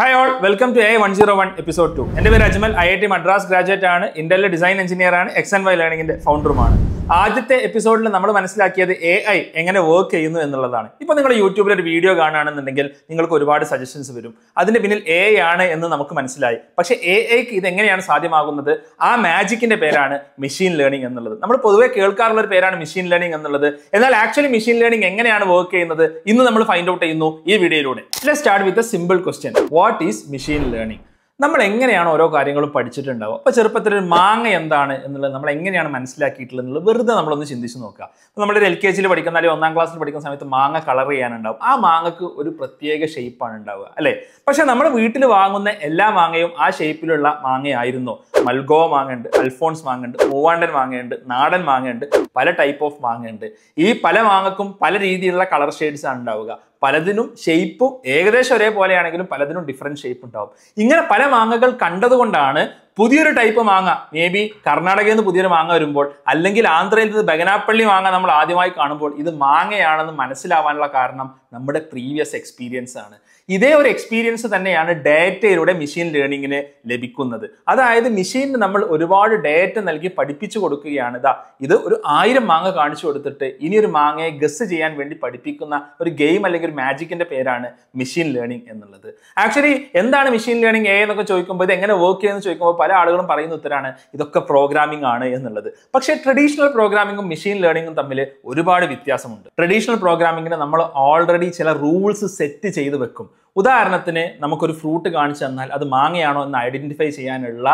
hi all welcome to a one zero one episode to എൻ്റെ പേര് Ajmal I I T Madras graduate ആണ് ഇന്ത്യയിലെ design engineer ആണ് X and Y ലേണിംഗിൻ്റെ ഫൗണ്ടറുമാണ് ആദ്യത്തെ എപ്പിസോഡിൽ നമ്മൾ മനസ്സിലാക്കിയത് എ ഐ എങ്ങനെ വർക്ക് ചെയ്യുന്നു എന്നുള്ളതാണ് ഇപ്പോൾ നിങ്ങൾ യൂട്യൂബിൽ ഒരു വീഡിയോ കാണുകയാണെന്നുണ്ടെങ്കിൽ നിങ്ങൾക്ക് ഒരുപാട് സജഷൻസ് വരും അതിൻ്റെ പിന്നിൽ എ ആണ് എന്ന് നമുക്ക് മനസ്സിലായി പക്ഷേ എ ഐക്ക് ഇത് എങ്ങനെയാണ് സാധ്യമാകുന്നത് ആ മാജിക്കിൻ്റെ പേരാണ് മെഷീൻ ലേണിംഗ് എന്നുള്ളത് നമ്മൾ പൊതുവേ കേൾക്കാറുള്ള ഒരു പേരാണ് മെഷീൻ ലേണിംഗ് എന്നുള്ളത് എന്നാൽ ആക്ച്വലി മെഷീൻ ലേണിംഗ് എങ്ങനെയാണ് വർക്ക് ചെയ്യുന്നത് ഇന്ന് നമ്മൾ ഫൈൻഡ് ഔട്ട് ചെയ്യുന്നു ഈ വീഡിയോയിലൂടെ start with a simple question what is machine learning നമ്മൾ എങ്ങനെയാണ് ഓരോ കാര്യങ്ങളും പഠിച്ചിട്ടുണ്ടാവുക അപ്പോൾ ചെറുപ്പത്തിൽ ഒരു മാങ്ങ എന്താണ് എന്നുള്ളത് നമ്മൾ എങ്ങനെയാണ് മനസ്സിലാക്കിയിട്ടുള്ളത് എന്നുള്ളത് വെറുതെ നമ്മളൊന്ന് ചിന്തിച്ച് നോക്കുക അപ്പോൾ നമ്മളൊരു എൽ കെ ജിയിൽ പഠിക്കുന്ന അല്ലെങ്കിൽ ഒന്നാം ക്ലാസ്സിൽ പഠിക്കുന്ന സമയത്ത് മാങ്ങ കളർ ചെയ്യാനുണ്ടാവും ആ മാങ്ങക്ക് ഒരു പ്രത്യേക ഷേപ്പാണ് ഉണ്ടാവുക അല്ലേ പക്ഷേ നമ്മൾ വീട്ടിൽ വാങ്ങുന്ന എല്ലാ മാങ്ങയും ആ ഷേപ്പിലുള്ള മാങ്ങയായിരുന്നു മൽഗോ മാങ്ങയുണ്ട് അൽഫോൺസ് മാങ്ങയുണ്ട് മൂവാണ്ടൻ മാങ്ങയുണ്ട് നാടൻ മാങ്ങയുണ്ട് പല ടൈപ്പ് ഓഫ് മാങ്ങയുണ്ട് ഈ പല മാങ്ങക്കും പല രീതിയിലുള്ള കളർ ഷെയ്ഡ്സാണ് ആണ് ഉണ്ടാവുക പലതിനും ഷെയ്പ്പും ഏകദേശം ഒരേപോലെയാണെങ്കിലും പലതിനും ഡിഫറൻറ്റ് ഷെയ്പ്പ് ഉണ്ടാവും ഇങ്ങനെ പല മാങ്ങകൾ കണ്ടതുകൊണ്ടാണ് പുതിയൊരു ടൈപ്പ് മാങ്ങ മേ ബി കർണാടകയിൽ നിന്ന് പുതിയൊരു മാങ്ങ വരുമ്പോൾ അല്ലെങ്കിൽ ആന്ധ്രയിൽ നിന്ന് ബഗനാപ്പള്ളി മാങ്ങ നമ്മൾ ആദ്യമായി കാണുമ്പോൾ ഇത് മാങ്ങയാണെന്ന് മനസ്സിലാവാനുള്ള കാരണം നമ്മുടെ പ്രീവിയസ് എക്സ്പീരിയൻസ് ആണ് ഇതേ ഒരു എക്സ്പീരിയൻസ് തന്നെയാണ് ഡേറ്റയിലൂടെ മെഷീൻ ലേണിങ്ങിന് ലഭിക്കുന്നത് അതായത് മെഷീനിന് നമ്മൾ ഒരുപാട് ഡേറ്റ നൽകി പഠിപ്പിച്ചു കൊടുക്കുകയാണ് ഇതാ ഇത് ഒരു ആയിരം മാങ്ങ കാണിച്ചു കൊടുത്തിട്ട് ഇനി ഒരു മാങ്ങയെ ഗസ് ചെയ്യാൻ വേണ്ടി പഠിപ്പിക്കുന്ന ഒരു ഗെയിം അല്ലെങ്കിൽ ഒരു മാജിക്കിന്റെ പേരാണ് മെഷീൻ ലേണിംഗ് എന്നുള്ളത് ആക്ച്വലി എന്താണ് മെഷീൻ ലേണിംഗ് എ എന്നൊക്കെ ചോദിക്കുമ്പോൾ ഇത് എങ്ങനെ വർക്ക് ചെയ്യുന്നത് ചോദിക്കുമ്പോൾ പല ആളുകളും പറയുന്ന ഉത്തരാണ് ഇതൊക്കെ പ്രോഗ്രാമിംഗ് ആണ് എന്നുള്ളത് പക്ഷേ ട്രഡീഷണൽ പ്രോഗ്രാമിംഗും മെഷീൻ ലേണിംഗും തമ്മിൽ ഒരുപാട് വ്യത്യാസമുണ്ട് ട്രഡീഷണൽ പ്രോഗ്രാമിങ്ങിന് നമ്മൾ ഓൾറെഡി ചില റൂൾസ് സെറ്റ് ചെയ്ത് വെക്കും ഉദാഹരണത്തിന് നമുക്കൊരു ഫ്രൂട്ട് കാണിച്ചു തന്നാൽ അത് മാങ്ങയാണോ എന്ന് ഐഡൻറ്റിഫൈ ചെയ്യാനുള്ള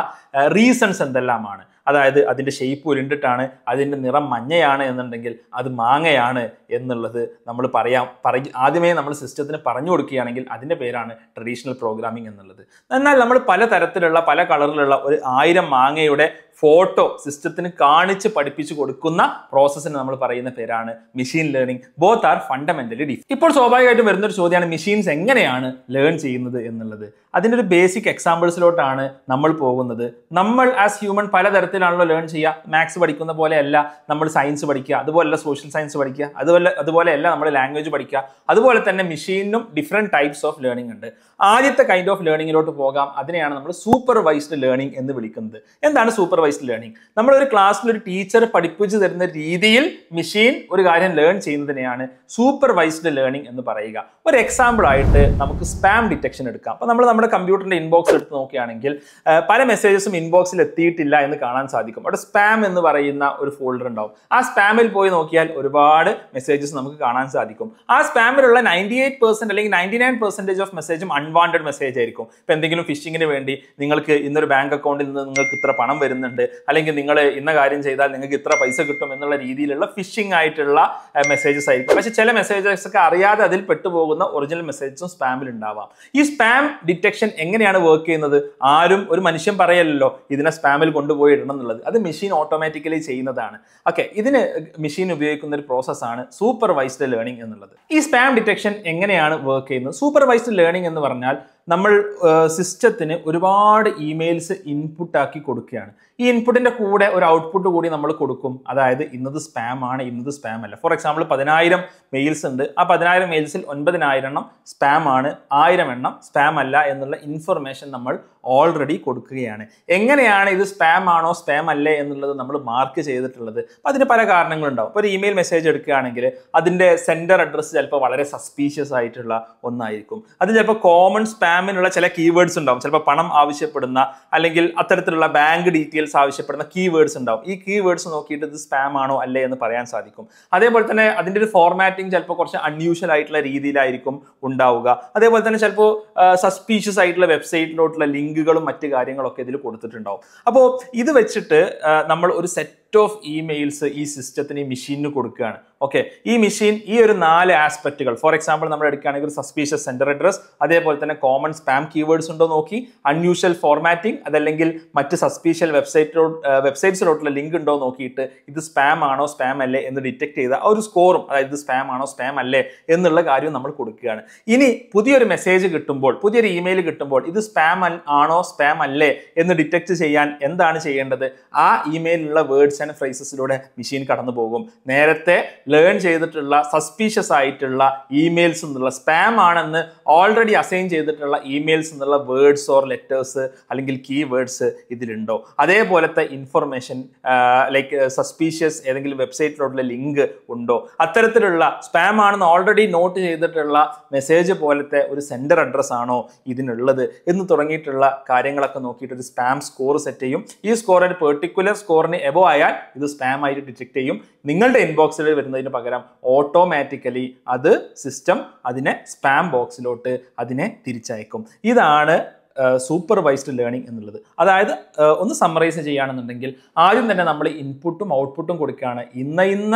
റീസൺസ് എന്തെല്ലാമാണ് അതായത് അതിൻ്റെ ഷെയ്പ്പ് ഉരുണ്ടിട്ടാണ് അതിൻ്റെ നിറം മഞ്ഞയാണ് എന്നുണ്ടെങ്കിൽ അത് മാങ്ങയാണ് എന്നുള്ളത് നമ്മൾ പറയാം പറ ആദ്യമേ നമ്മൾ സിസ്റ്റത്തിന് പറഞ്ഞു കൊടുക്കുകയാണെങ്കിൽ അതിൻ്റെ പേരാണ് ട്രഡീഷണൽ പ്രോഗ്രാമിംഗ് എന്നുള്ളത് എന്നാൽ നമ്മൾ പല തരത്തിലുള്ള പല കളറിലുള്ള ഒരു ആയിരം മാങ്ങയുടെ ഫോട്ടോ സിസ്റ്റത്തിന് കാണിച്ച് പഠിപ്പിച്ചു കൊടുക്കുന്ന പ്രോസസ്സിന് നമ്മൾ പറയുന്ന പേരാണ് machine learning both are fundamentally diff ഇപ്പോൾ സ്വാഭാവികമായിട്ടും വരുന്നൊരു ചോദ്യമാണ് മെഷീൻസ് എങ്ങനെയാണ് ലേൺ ചെയ്യുന്നത് എന്നുള്ളത് അതിൻ്റെ ഒരു ബേസിക് എക്സാമ്പിൾസിലോട്ടാണ് നമ്മൾ പോകുന്നത് നമ്മൾ ആസ് ഹ്യൂമൻ പലതരത്തിലാണല്ലോ ലേൺ ചെയ്യുക മാത്സ് പഠിക്കുന്ന പോലെയല്ല നമ്മൾ സയൻസ് പഠിക്കുക അതുപോലെയല്ല സോഷ്യൽ സയൻസ് പഠിക്കുക അതുപോലെ അതുപോലെയല്ല നമ്മൾ ലാംഗ്വേജ് പഠിക്കുക അതുപോലെ തന്നെ മെഷീനും ഡിഫറെൻറ്റ് ടൈപ്സ് ഓഫ് ലേണിംഗ് ഉണ്ട് ആദ്യത്തെ കൈൻഡ് ഓഫ് ലേണിങ്ങിലോട്ട് പോകാം അതിനെയാണ് നമ്മൾ സൂപ്പർവൈസ്ഡ് ലേണിംഗ് എന്ന് വിളിക്കുന്നത് എന്താണ് സൂപ്പർവൈസ്ഡ് ലേണിംഗ് നമ്മളൊരു ക്ലാസ്സിൽ ഒരു ടീച്ചർ പഠിപ്പിച്ചു തരുന്ന രീതിയിൽ മെഷീൻ ഒരു കാര്യം ലേൺ ചെയ്യുന്നതിനെയാണ് സൂപ്പർവൈസ്ഡ് ലേണിംഗ് എന്ന് പറയുക ഒരു എക്സാമ്പിൾ ആയിട്ട് നമുക്ക് സ്പാം ഡിറ്റക്ഷൻ എടുക്കാം അപ്പോൾ നമ്മൾ നമ്മുടെ കമ്പ്യൂട്ടറിൻ്റെ ഇൻബോക്സ് എടുത്ത് നോക്കുകയാണെങ്കിൽ പല മെസ്സേജസും ഇൻബോക്സിൽ എത്തിയിട്ടില്ല എന്ന് കാണാൻ സാധിക്കും അവിടെ സ്പാം എന്ന് പറയുന്ന ഒരു ഫോൾഡർ ഉണ്ടാവും ആ സ്പാമിൽ പോയി നോക്കിയാൽ ഒരുപാട് മെസ്സേജസ് നമുക്ക് കാണാൻ സാധിക്കും ആ സ്പാമിലുള്ള നയൻറ്റി എയ്റ്റ് പെർസെൻറ്റ് അല്ലെങ്കിൽ നയൻറ്റി നയൻ പെർസെൻറ്റേജ് ഓഫ് മെസ്സേജും അൺവാണ്ടഡ് മെസ്സേജ് ആയിരിക്കും ഇപ്പം എന്തെങ്കിലും ഫിഷിങ്ങിന് വേണ്ടി നിങ്ങൾക്ക് ഇന്നൊരു ബാങ്ക് അക്കൗണ്ടിൽ നിന്ന് നിങ്ങൾക്ക് ഇത്ര പണം വരുന്നുണ്ട് അല്ലെങ്കിൽ നിങ്ങൾ ഇന്ന കാര്യം ചെയ്താൽ നിങ്ങൾക്ക് ഇത്ര പൈസ കിട്ടും എന്നുള്ള രീതിയിലുള്ള ഫിഷിംഗ് ആയിട്ടുള്ള മെസ്സേജസ് ആയിരിക്കും പക്ഷേ ചില മെസ്സേജസ് ഒക്കെ അറിയാതെ അതിൽ പെട്ടുപോകുന്ന ഒറിജിനൽ മെസ്സേജസും സ്പാമിൽ ഉണ്ടാവാം ഈ സ്പാം ഡിറ്റക്ഷൻ എങ്ങനെയാണ് വർക്ക് ചെയ്യുന്നത് ആരും ഒരു മനുഷ്യൻ പറയല്ലോ ഇതിനെ സ്പാമിൽ കൊണ്ടുപോയി ഇടണം എന്നുള്ളത് അത് മെഷീൻ ഓട്ടോമാറ്റിക്കലി ചെയ്യുന്നതാണ് ഓക്കെ ഇതിന് മെഷീൻ ഉപയോഗിക്കുന്ന ഒരു പ്രോസസ്സാണ് സൂപ്പർവൈസ്ഡ് ലേണിംഗ് എന്നുള്ളത് ഈ സ്പാം ഡിറ്റക്ഷൻ എങ്ങനെയാണ് വർക്ക് ചെയ്യുന്നത് സൂപ്പർവൈസ്ഡ് ലേണിംഗ് എന്ന് പറഞ്ഞാൽ പറഞ്ഞാൽ നമ്മൾ സിസ്റ്റത്തിന് ഒരുപാട് ഇമെയിൽസ് ഇൻപുട്ടാക്കി കൊടുക്കുകയാണ് ഈ ഇൻപുട്ടിൻ്റെ കൂടെ ഒരു ഔട്ട്പുട്ട് കൂടി നമ്മൾ കൊടുക്കും അതായത് ഇന്നത് സ്പാം ആണ് ഇന്നത് സ്പാം അല്ല ഫോർ എക്സാമ്പിൾ പതിനായിരം മെയിൽസ് ഉണ്ട് ആ പതിനായിരം മെയിൽസിൽ ഒൻപതിനായിരം എണ്ണം സ്പാം ആണ് ആയിരം എണ്ണം സ്പാം അല്ല എന്നുള്ള ഇൻഫർമേഷൻ നമ്മൾ ഓൾറെഡി കൊടുക്കുകയാണ് എങ്ങനെയാണ് ഇത് സ്പാം ആണോ സ്പാം അല്ലേ എന്നുള്ളത് നമ്മൾ മാർക്ക് ചെയ്തിട്ടുള്ളത് അപ്പോൾ അതിന് പല കാരണങ്ങളുണ്ടാവും ഇപ്പോൾ ഒരു ഇമെയിൽ മെസ്സേജ് എടുക്കുകയാണെങ്കിൽ അതിൻ്റെ സെൻറ്റർ അഡ്രസ്സ് ചിലപ്പോൾ വളരെ സസ്പീഷ്യസ് ആയിട്ടുള്ള ഒന്നായിരിക്കും അതിൽ ചിലപ്പോൾ കോമൺ സ്പാമിനുള്ള ചില കീവേഡ്സ് ഉണ്ടാവും ചിലപ്പോൾ പണം ആവശ്യപ്പെടുന്ന അല്ലെങ്കിൽ അത്തരത്തിലുള്ള ബാങ്ക് ഡീറ്റെയിൽസ് ആവശ്യപ്പെടുന്ന കീവേഡ്സ് ഉണ്ടാവും ഈ കീവേഡ്സ് നോക്കിയിട്ട് ഇത് സ്പാം ആണോ അല്ലേ എന്ന് പറയാൻ സാധിക്കും അതേപോലെ തന്നെ അതിൻ്റെ ഒരു ഫോർമാറ്റ് ആക്ടിങ് ചിലപ്പോൾ കുറച്ച് അൺയൂഷ്വൽ ആയിട്ടുള്ള രീതിയിലായിരിക്കും ഉണ്ടാവുക അതേപോലെ തന്നെ ചിലപ്പോൾ സസ്പീഷ്യസ് ആയിട്ടുള്ള വെബ്സൈറ്റിലോട്ടുള്ള ലിങ്കുകളും മറ്റു കാര്യങ്ങളൊക്കെ ഇതിൽ കൊടുത്തിട്ടുണ്ടാവും അപ്പോൾ ഇത് വെച്ചിട്ട് നമ്മൾ ഒരു സെറ്റ് സെറ്റ് ഓഫ് ഇമെയിൽസ് ഈ സിസ്റ്റത്തിന് ഈ മെഷീനിന് കൊടുക്കുകയാണ് ഓക്കെ ഈ മെഷീൻ ഈ ഒരു നാല് ആസ്പെക്റ്റുകൾ ഫോർ എക്സാമ്പിൾ നമ്മൾ എടുക്കുകയാണെങ്കിൽ സസ്പീഷ്യസ് സെൻറ്റർ അഡ്രസ് അതേപോലെ തന്നെ കോമൺ സ്പാം കീവേഡ്സ് ഉണ്ടോ നോക്കി അൺയൂഷ്വൽ ഫോർമാറ്റിംഗ് അതല്ലെങ്കിൽ മറ്റ് സസ്പീഷ്യൽ വെബ്സൈറ്റോ വെബ്സൈറ്റ്സിലോട്ടുള്ള ലിങ്ക് ഉണ്ടോ നോക്കിയിട്ട് ഇത് സ്പാം ആണോ സ്പാം അല്ലേ എന്ന് ഡിറ്റക്ട് ചെയ്ത ആ ഒരു സ്കോറും അതായത് ഇത് സ്പാം ആണോ സ്പാം അല്ലേ എന്നുള്ള കാര്യം നമ്മൾ കൊടുക്കുകയാണ് ഇനി പുതിയൊരു മെസ്സേജ് കിട്ടുമ്പോൾ പുതിയൊരു ഇമെയിൽ കിട്ടുമ്പോൾ ഇത് സ്പാം ആണോ സ്പാം അല്ലേ എന്ന് ഡിറ്റക്ട് ചെയ്യാൻ എന്താണ് ചെയ്യേണ്ടത് ആ ഇമെയിലുള്ള വേർഡ്സ് വേർഡ്സ് ആൻഡ് മെഷീൻ കടന്നു പോകും നേരത്തെ ലേൺ ചെയ്തിട്ടുള്ള സസ്പീഷ്യസ് ആയിട്ടുള്ള ഇമെയിൽസ് എന്നുള്ള സ്പാം ആണെന്ന് ഓൾറെഡി അസൈൻ ചെയ്തിട്ടുള്ള ഇമെയിൽസ് എന്നുള്ള വേർഡ്സ് ഓർ ലെറ്റേഴ്സ് അല്ലെങ്കിൽ കീ വേർഡ്സ് ഇതിലുണ്ടോ അതേപോലത്തെ ഇൻഫർമേഷൻ ലൈക്ക് സസ്പീഷ്യസ് ഏതെങ്കിലും വെബ്സൈറ്റിലോട്ടുള്ള ലിങ്ക് ഉണ്ടോ അത്തരത്തിലുള്ള സ്പാം ആണെന്ന് ഓൾറെഡി നോട്ട് ചെയ്തിട്ടുള്ള മെസ്സേജ് പോലത്തെ ഒരു സെൻറ്റർ അഡ്രസ് ആണോ ഇതിനുള്ളത് എന്ന് തുടങ്ങിയിട്ടുള്ള കാര്യങ്ങളൊക്കെ നോക്കിയിട്ട് ഒരു സ്പാം സ്കോർ സെറ്റ് ചെയ്യും ഈ സ്കോർ ഒരു പെർട്ടിക്കുലർ സ്കോറിന് എബോ ആയാൽ നോക്കിയാൽ ഇത് സ്പാം ആയിട്ട് ഡിറ്റക്ട് ചെയ്യും നിങ്ങളുടെ ഇൻബോക്സിൽ വരുന്നതിന് പകരം ഓട്ടോമാറ്റിക്കലി അത് സിസ്റ്റം അതിനെ സ്പാം ബോക്സിലോട്ട് അതിനെ തിരിച്ചയക്കും ഇതാണ് സൂപ്പർവൈസ്ഡ് ലേണിംഗ് എന്നുള്ളത് അതായത് ഒന്ന് സമ്മറൈസ് ചെയ്യുകയാണെന്നുണ്ടെങ്കിൽ ആദ്യം തന്നെ നമ്മൾ ഇൻപുട്ടും ഔട്ട്പുട്ടും കൊടുക്കുകയാണ് ഇന്ന ഇന്ന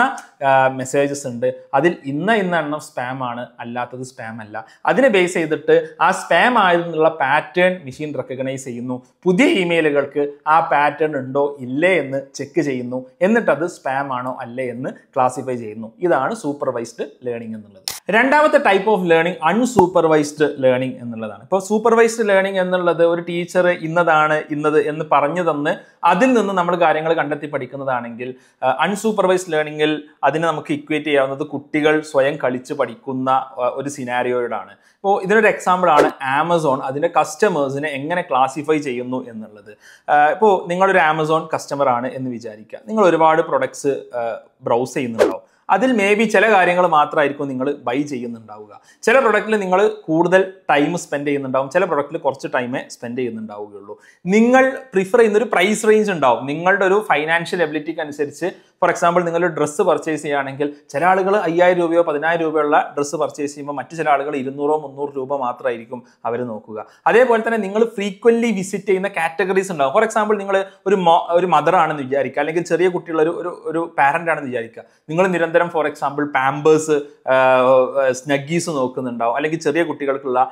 മെസ്സേജസ് ഉണ്ട് അതിൽ ഇന്ന ഇന്ന എണ്ണം സ്പാം ആണ് അല്ലാത്തത് സ്പാം അല്ല അതിനെ ബേസ് ചെയ്തിട്ട് ആ സ്പാം ആയതെന്നുള്ള പാറ്റേൺ മെഷീൻ റെക്കഗ്നൈസ് ചെയ്യുന്നു പുതിയ ഇമെയിലുകൾക്ക് ആ പാറ്റേൺ ഉണ്ടോ ഇല്ലേ എന്ന് ചെക്ക് ചെയ്യുന്നു എന്നിട്ടത് സ്പാം ആണോ അല്ലേ എന്ന് ക്ലാസിഫൈ ചെയ്യുന്നു ഇതാണ് സൂപ്പർവൈസ്ഡ് ലേണിംഗ് എന്നുള്ളത് രണ്ടാമത്തെ type of learning unsupervised learning എന്നുള്ളതാണ് ഇപ്പോൾ സൂപ്പർവൈസ്ഡ് ലേണിംഗ് എന്നുള്ളത് ഒരു ടീച്ചർ ഇന്നതാണ് ഇന്നത് എന്ന് പറഞ്ഞു തന്ന് അതിൽ നിന്ന് നമ്മൾ കാര്യങ്ങൾ കണ്ടെത്തി പഠിക്കുന്നതാണെങ്കിൽ അൺസൂപ്പർവൈസ്ഡ് ലേണിംഗിൽ അതിനെ നമുക്ക് ഇക്വേറ്റ് ചെയ്യാവുന്നത് കുട്ടികൾ സ്വയം കളിച്ച് പഠിക്കുന്ന ഒരു സിനാരിയോയിലാണ് ഇപ്പോൾ ഇതിനൊരു എക്സാമ്പിളാണ് ആമസോൺ അതിൻ്റെ കസ്റ്റമേഴ്സിനെ എങ്ങനെ ക്ലാസിഫൈ ചെയ്യുന്നു എന്നുള്ളത് ഇപ്പോൾ നിങ്ങളൊരു ആമസോൺ കസ്റ്റമർ ആണ് എന്ന് വിചാരിക്കുക നിങ്ങൾ ഒരുപാട് പ്രൊഡക്ട്സ് ബ്രൗസ് ചെയ്യുന്നുണ്ടാവും അതിൽ മേ ബി ചില കാര്യങ്ങൾ മാത്രമായിരിക്കും നിങ്ങൾ ബൈ ചെയ്യുന്നുണ്ടാവുക ചില പ്രൊഡക്റ്റിൽ നിങ്ങൾ കൂടുതൽ ടൈം സ്പെൻഡ് ചെയ്യുന്നുണ്ടാവും ചില പ്രൊഡക്റ്റിൽ കുറച്ച് ടൈമേ സ്പെൻഡ് ചെയ്യുന്നുണ്ടാവുകയുള്ളൂ നിങ്ങൾ പ്രിഫർ ചെയ്യുന്ന ഒരു പ്രൈസ് റേഞ്ച് ഉണ്ടാവും നിങ്ങളുടെ ഒരു ഫൈനാൻഷ്യൽ എബിലിറ്റിക്ക് അനുസരിച്ച് ഫോർ എക്സാമ്പിൾ നിങ്ങൾ ഡ്രസ്സ് പർച്ചേസ് ചെയ്യുകയാണെങ്കിൽ ചില ആളുകൾ അയ്യായിരം രൂപയോ പതിനായിരം രൂപയുള്ള ഡ്രസ്സ് പർച്ചേസ് ചെയ്യുമ്പോൾ മറ്റു ചില ആളുകൾ ഇരുന്നൂറോ മുന്നൂറ് രൂപ മാത്രമായിരിക്കും അവർ നോക്കുക അതേപോലെ തന്നെ നിങ്ങൾ ഫ്രീക്വൻലി വിസിറ്റ് ചെയ്യുന്ന കാറ്റഗറീസ് ഉണ്ടാകും ഫോർ എക്സാമ്പിൾ നിങ്ങൾ ഒരു ഒരു മദർ ആണെന്ന് വിചാരിക്കുക അല്ലെങ്കിൽ ചെറിയ കുട്ടികളൊരു ഒരു ഒരു പാരന്റ് ആണെന്ന് വിചാരിക്കുക നിങ്ങൾ നിരന്തരം ഫോർ എക്സാമ്പിൾ പാമ്പേഴ്സ് സ്നഗീസ് നോക്കുന്നുണ്ടാവും അല്ലെങ്കിൽ ചെറിയ കുട്ടികൾക്കുള്ള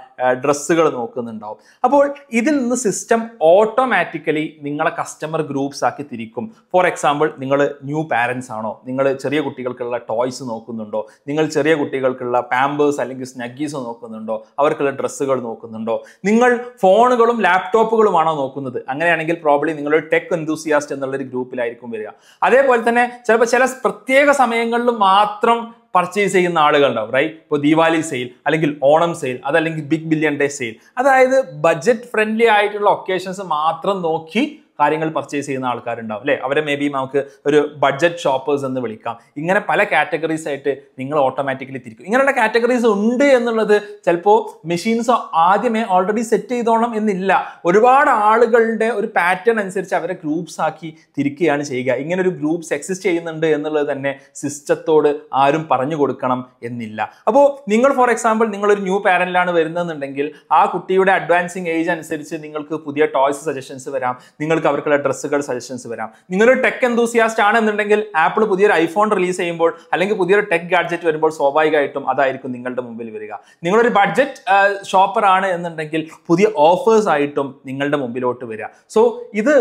ഡ്രസ്സുകൾ നോക്കുന്നുണ്ടാവും അപ്പോൾ ഇതിൽ നിന്ന് സിസ്റ്റം ഓട്ടോമാറ്റിക്കലി നിങ്ങളെ കസ്റ്റമർ ഗ്രൂപ്പ്സ് ആക്കി തിരിക്കും ഫോർ എക്സാമ്പിൾ നിങ്ങൾ ന്യൂ പാരൻസ് ആണോ നിങ്ങൾ ചെറിയ കുട്ടികൾക്കുള്ള ടോയ്സ് നോക്കുന്നുണ്ടോ നിങ്ങൾ ചെറിയ കുട്ടികൾക്കുള്ള പാമ്പേഴ്സ് അല്ലെങ്കിൽ സ്നഗീസ് നോക്കുന്നുണ്ടോ അവർക്കുള്ള ഡ്രസ്സുകൾ നോക്കുന്നുണ്ടോ നിങ്ങൾ ഫോണുകളും ലാപ്ടോപ്പുകളുമാണോ നോക്കുന്നത് അങ്ങനെയാണെങ്കിൽ പ്രോബ്ലി നിങ്ങൾ ടെക് എന്തൂസിയാസ്റ്റ് എന്നുള്ളൊരു ഗ്രൂപ്പിലായിരിക്കും വരിക അതേപോലെ തന്നെ ചിലപ്പോൾ ചില പ്രത്യേക സമയങ്ങളിൽ മാത്രം പർച്ചേസ് ചെയ്യുന്ന ആളുകളുണ്ടാവും റൈറ്റ് ഇപ്പോൾ ദീപാവലി സെയിൽ അല്ലെങ്കിൽ ഓണം സെയിൽ അതല്ലെങ്കിൽ ബിഗ് ബില്യൺ ഡേ സെയിൽ അതായത് ബജറ്റ് ഫ്രണ്ട്ലി ആയിട്ടുള്ള ഒക്കേഷൻസ് മാത്രം നോക്കി കാര്യങ്ങൾ പർച്ചേസ് ചെയ്യുന്ന ആൾക്കാരുണ്ടാവും അല്ലേ അവരെ മേ ബി നമുക്ക് ഒരു ബഡ്ജറ്റ് ഷോപ്പേഴ്സ് എന്ന് വിളിക്കാം ഇങ്ങനെ പല കാറ്റഗറീസ് ആയിട്ട് നിങ്ങൾ ഓട്ടോമാറ്റിക്കലി തിരിക്കും ഇങ്ങനെയുള്ള കാറ്റഗറീസ് ഉണ്ട് എന്നുള്ളത് ചിലപ്പോൾ മെഷീൻസ് ആദ്യമേ ഓൾറെഡി സെറ്റ് ചെയ്തോണം എന്നില്ല ഒരുപാട് ആളുകളുടെ ഒരു പാറ്റേൺ അനുസരിച്ച് അവരെ ഗ്രൂപ്പ്സ് ആക്കി തിരിക്കുകയാണ് ചെയ്യുക ഇങ്ങനെ ഒരു ഗ്രൂപ്പ്സ് എക്സിസ്റ്റ് ചെയ്യുന്നുണ്ട് എന്നുള്ളത് തന്നെ സിസ്റ്റത്തോട് ആരും പറഞ്ഞു കൊടുക്കണം എന്നില്ല അപ്പോൾ നിങ്ങൾ ഫോർ എക്സാമ്പിൾ നിങ്ങളൊരു ന്യൂ പാരന്റിലാണ് വരുന്നതെന്നുണ്ടെങ്കിൽ ആ കുട്ടിയുടെ അഡ്വാൻസിങ് ഏജ് അനുസരിച്ച് നിങ്ങൾക്ക് പുതിയ ടോയ്സ് സജഷൻസ് വരാം നിങ്ങൾക്ക് അവർക്കുള്ള ഡ്രസ്സുകൾ സജഷൻസ് വരാം നിങ്ങളൊരു ടെക് എന്തൂസിയാസ്റ്റ് ആണെന്നുണ്ടെങ്കിൽ ആപ്പിൾ പുതിയൊരു ഐഫോൺ റിലീസ് ചെയ്യുമ്പോൾ അല്ലെങ്കിൽ പുതിയൊരു ടെക് ഗാഡ്ജറ്റ് വരുമ്പോൾ സ്വാഭാവികമായിട്ടും അതായിരിക്കും നിങ്ങളുടെ മുമ്പിൽ വരിക നിങ്ങളൊരു ബഡ്ജറ്റ് ഷോപ്പർ ആണ് എന്നുണ്ടെങ്കിൽ പുതിയ ഓഫേഴ്സ് ആയിട്ടും നിങ്ങളുടെ മുമ്പിലോട്ട് വരിക സോ ഇത്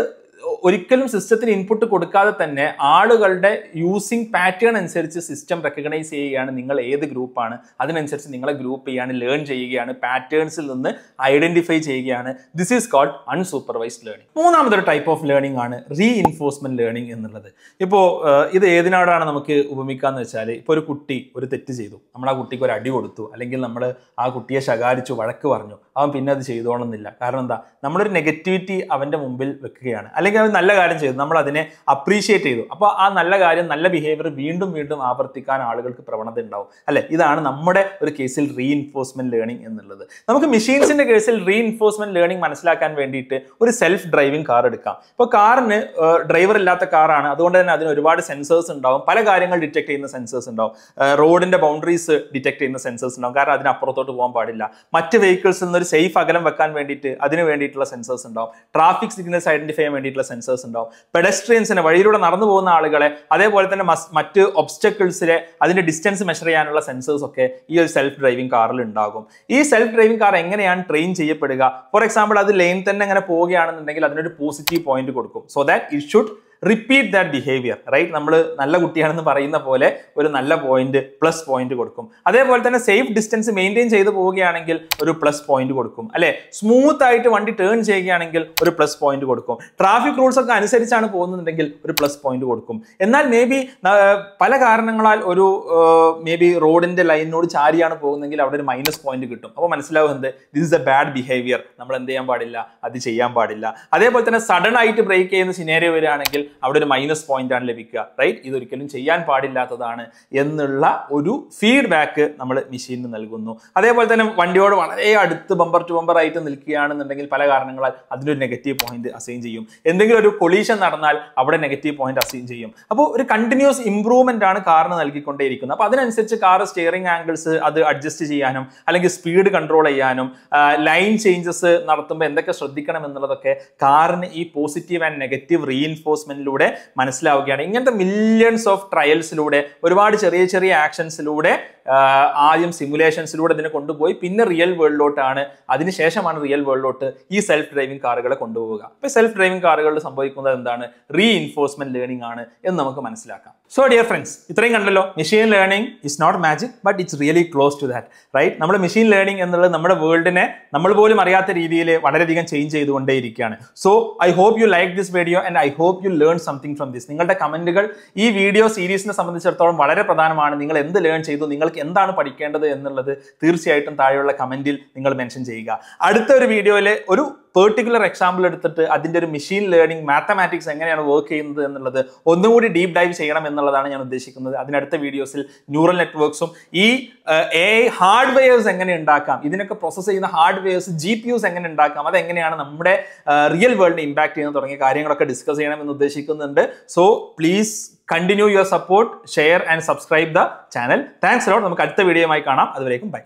ഒരിക്കലും സിസ്റ്റത്തിന് ഇൻപുട്ട് കൊടുക്കാതെ തന്നെ ആളുകളുടെ യൂസിങ് പാറ്റേൺ അനുസരിച്ച് സിസ്റ്റം റെക്കഗ്നൈസ് ചെയ്യുകയാണ് നിങ്ങൾ ഏത് ഗ്രൂപ്പാണ് അതിനനുസരിച്ച് നിങ്ങളെ ഗ്രൂപ്പ് ചെയ്യാണ് ലേൺ ചെയ്യുകയാണ് പാറ്റേൺസിൽ നിന്ന് ഐഡന്റിഫൈ ചെയ്യുകയാണ് this is called unsupervised learning മൂന്നാമതൊരു ടൈപ്പ് ഓഫ് ലേണിംഗ് ആണ് റീ ഇൻഫോഴ്സ്മെന്റ് ലേണിംഗ് എന്നുള്ളത് ഇപ്പോൾ ഇത് ഏതിനോടാണ് നമുക്ക് ഉപമിക്കാന്ന് വെച്ചാൽ ഇപ്പോൾ ഒരു കുട്ടി ഒരു തെറ്റ് ചെയ്തു നമ്മൾ ആ കുട്ടിക്ക് ഒരു അടി കൊടുത്തു അല്ലെങ്കിൽ നമ്മൾ ആ കുട്ടിയെ ശകാരിച്ചു വഴക്ക് പറഞ്ഞു അവൻ പിന്നെ അത് ചെയ്തോളുന്നില്ല കാരണം എന്താ നമ്മളൊരു നെഗറ്റിവിറ്റി അവൻ്റെ മുമ്പിൽ വെക്കുകയാണ് അല്ലെങ്കിൽ അല്ലെങ്കിൽ അവർ നല്ല കാര്യം ചെയ്തു നമ്മൾ അതിനെ അപ്രീഷിയേറ്റ് ചെയ്തു അപ്പോൾ ആ നല്ല കാര്യം നല്ല ബിഹേവിയർ വീണ്ടും വീണ്ടും ആവർത്തിക്കാൻ ആളുകൾക്ക് പ്രവണത ഉണ്ടാവും അല്ലെ ഇതാണ് നമ്മുടെ ഒരു കേസിൽ റീഇൻഫോഴ്സ്മെന്റ് ലേണിംഗ് എന്നുള്ളത് നമുക്ക് മെഷീൻസിന്റെ കേസിൽ റീഇൻഫോഴ്സ്മെന്റ് ലേണിംഗ് മനസ്സിലാക്കാൻ വേണ്ടിയിട്ട് ഒരു സെൽഫ് ഡ്രൈവിംഗ് കാർ എടുക്കാം ഇപ്പോൾ കാറിന് ഡ്രൈവർ ഇല്ലാത്ത കാറാണ് അതുകൊണ്ട് തന്നെ അതിന് ഒരുപാട് സെൻസേഴ്സ് ഉണ്ടാവും പല കാര്യങ്ങൾ ഡിറ്റക്ട് ചെയ്യുന്ന സെൻസേഴ്സ് ഉണ്ടാവും റോഡിന്റെ ബൗണ്ടറീസ് ഡിറ്റക്ട് ചെയ്യുന്ന സെൻസേഴ്സ് ഉണ്ടാവും കാരണം അതിന് അപ്പുറത്തോട്ട് പോകാൻ പാടില്ല മറ്റ് വെഹിക്കിൾസിൽ നിന്ന് ഒരു സേഫ് അകലം വെക്കാൻ വേണ്ടിയിട്ട് അതിന് വേണ്ടിയിട്ടുള്ള സെൻസേഴ്സ് ഉണ്ടാവും ട്രാഫിക് സിഗ്നൽസ് ഐഡന്റിഫൈ ചെയ്യാൻ വേണ്ടി ആയിട്ടുള്ള സെൻസേഴ്സ് ഉണ്ടാവും പെഡസ്ട്രിയൻസിനെ വഴിയിലൂടെ നടന്നു പോകുന്ന ആളുകളെ അതേപോലെ തന്നെ മറ്റ് ഒബ്സ്റ്റക്കിൾസിലെ അതിന്റെ ഡിസ്റ്റൻസ് മെഷർ ചെയ്യാനുള്ള സെൻസേഴ്സ് ഒക്കെ ഈ ഒരു സെൽഫ് ഡ്രൈവിംഗ് കാറിൽ ഉണ്ടാകും ഈ സെൽഫ് ഡ്രൈവിംഗ് കാർ എങ്ങനെയാണ് ട്രെയിൻ ചെയ്യപ്പെടുക ഫോർ എക്സാമ്പിൾ അത് ലെയിൻ തന്നെ അങ്ങനെ പോവുകയാണെന്നുണ്ടെങ്കിൽ അതിനൊരു പോസിറ്റീവ് പോയിന്റ് കൊടുക്കും so that it should repeat that behaviour right നമ്മൾ നല്ല കുട്ടിയാണെന്ന് പറയുന്ന പോലെ ഒരു നല്ല പോയിന്റ് പ്ലസ് പോയിന്റ് കൊടുക്കും അതേപോലെ തന്നെ സേഫ് ഡിസ്റ്റൻസ് മെയിൻറ്റെയിൻ ചെയ്ത് പോവുകയാണെങ്കിൽ ഒരു പ്ലസ് പോയിന്റ് കൊടുക്കും അല്ലെ സ്മൂത്ത് ആയിട്ട് വണ്ടി ടേൺ ചെയ്യുകയാണെങ്കിൽ ഒരു പ്ലസ് പോയിന്റ് കൊടുക്കും ട്രാഫിക് റൂൾസ് ഒക്കെ അനുസരിച്ചാണ് പോകുന്നുണ്ടെങ്കിൽ ഒരു പ്ലസ് പോയിന്റ് കൊടുക്കും എന്നാൽ മേ ബി പല കാരണങ്ങളാൽ ഒരു മേ ബി റോഡിന്റെ ലൈനിനോട് ചാരിയാണ് പോകുന്നതെങ്കിൽ അവിടെ ഒരു മൈനസ് പോയിന്റ് കിട്ടും അപ്പോൾ മനസ്സിലാവും എന്ത് this is a bad behaviour നമ്മൾ എന്ത് ചെയ്യാൻ പാടില്ല അത് ചെയ്യാൻ പാടില്ല അതേപോലെ തന്നെ സഡൻ ആയിട്ട് ബ്രേക്ക് ചെയ്യുന്ന സിനേരിയോ വരികയാണെങ്കിൽ അവിടെ ഒരു മൈനസ് പോയിന്റ് ആണ് ലഭിക്കുക റൈറ്റ് ഇതൊരിക്കലും ചെയ്യാൻ പാടില്ലാത്തതാണ് എന്നുള്ള ഒരു ഫീഡ്ബാക്ക് നമ്മൾ മെഷീനിന് നൽകുന്നു അതേപോലെ തന്നെ വണ്ടിയോട് വളരെ അടുത്ത് ബമ്പർ ടു ബമ്പർ ആയിട്ട് നിൽക്കുകയാണെന്നുണ്ടെങ്കിൽ പല കാരണങ്ങളാൽ അതിനൊരു നെഗറ്റീവ് പോയിന്റ് അസൈൻ ചെയ്യും എന്തെങ്കിലും ഒരു കൊളീഷൻ നടന്നാൽ അവിടെ നെഗറ്റീവ് പോയിന്റ് അസൈൻ ചെയ്യും അപ്പോൾ ഒരു കണ്ടിന്യൂസ് ഇംപ്രൂവ്മെന്റ് ആണ് കാറിന് നൽകിക്കൊണ്ടേയിരിക്കുന്നത് അപ്പോൾ അതിനനുസരിച്ച് കാർ സ്റ്റിയറിംഗ് ആംഗിൾസ് അത് അഡ്ജസ്റ്റ് ചെയ്യാനും അല്ലെങ്കിൽ സ്പീഡ് കൺട്രോൾ ചെയ്യാനും ലൈൻ ചേഞ്ചസ് നടത്തുമ്പോൾ എന്തൊക്കെ ശ്രദ്ധിക്കണം എന്നുള്ളതൊക്കെ കാറിന് ഈ പോസിറ്റീവ് ആൻഡ് നെഗറ്റീവ് റീഇൻഫോഴ്സ്മെന്റ് ആക്ഷനിലൂടെ മനസ്സിലാവുകയാണ് ഇങ്ങനത്തെ മില്യൺസ് ഓഫ് ട്രയൽസിലൂടെ ഒരുപാട് ചെറിയ ചെറിയ ആക്ഷൻസിലൂടെ ആദ്യം സിമുലേഷൻസിലൂടെ ഇതിനെ കൊണ്ടുപോയി പിന്നെ റിയൽ വേൾഡിലോട്ടാണ് അതിനുശേഷമാണ് റിയൽ വേൾഡിലോട്ട് ഈ സെൽഫ് ഡ്രൈവിംഗ് കാറുകളെ കൊണ്ടുപോവുക അപ്പോൾ സെൽഫ് ഡ്രൈവിംഗ് കാറുകളിൽ സംഭവിക്കുന്നത് എന്താണ് റീ ഇൻഫോഴ്സ്മെന്റ് ലേണിംഗ് ആണ് എന്ന് നമുക്ക് മനസ്സിലാക്കാം സോ ഡിയർ ഫ്രണ്ട്സ് ഇത്രയും കണ്ടല്ലോ machine learning is not magic but it's really close to that right നമ്മൾ മെഷീൻ ലേണിംഗ് എന്നുള്ളത് നമ്മുടെ വേൾഡിനെ നമ്മൾ പോലും അറിയാത്ത രീതിയിൽ വളരെയധികം ചേഞ്ച് ചെയ്തുകൊണ്ടേയിരിക്കുകയാണ് so I hope you like this video and I hope you learn something from this നിങ്ങളുടെ കമന്റുകൾ ഈ വീഡിയോ സീരീസിനെ സംബന്ധിച്ചിടത്തോളം വളരെ പ്രധാനമാണ് നിങ്ങൾ എന്ത് ലേൺ ചെയ്തു നിങ്ങൾക്ക് എന്താണ് പഠിക്കേണ്ടത് എന്നുള്ളത് തീർച്ചയായിട്ടും താഴെയുള്ള കമൻറ്റിൽ നിങ്ങൾ മെൻഷൻ ചെയ്യുക അടുത്ത ഒരു വീഡിയോയിൽ ഒരു പെർട്ടിക്കുലർ എക്സാമ്പിൾ എടുത്തിട്ട് അതിൻ്റെ ഒരു മെഷീൻ ലേണിംഗ് മാത്തമാറ്റിക്സ് എങ്ങനെയാണ് വർക്ക് ചെയ്യുന്നത് എന്നുള്ളത് ഒന്നുകൂടി ഡീപ്പ് ഡൈവ് ചെയ്യണം എന്നുള്ളതാണ് ഞാൻ ഉദ്ദേശിക്കുന്നത് അതിനടുത്ത വീഡിയോസിൽ ന്യൂറൽ നെറ്റ്വർക്ക്സും ഈ എ ഹാർഡ്വെയേഴ്സ് എങ്ങനെ ഉണ്ടാക്കാം ഇതിനൊക്കെ പ്രോസസ്സ് ചെയ്യുന്ന ഹാർഡ്വെയേഴ്സ് ജി പി യുസ് എങ്ങനെ ഉണ്ടാക്കാം അതെങ്ങനെയാണ് നമ്മുടെ റിയൽ വേൾഡിനെ ഇമ്പാക്ട് ചെയ്യുന്നത് തുടങ്ങിയ കാര്യങ്ങളൊക്കെ ഡിസ്കസ് ചെയ്യണം എന്ന് ഉദ്ദേശിക്കുന്നുണ്ട് so please continue your support share and subscribe the channel thanks lot നമുക്ക് അടുത്ത വീഡിയോയുമായി കാണാം അതുവരേക്കും ബൈ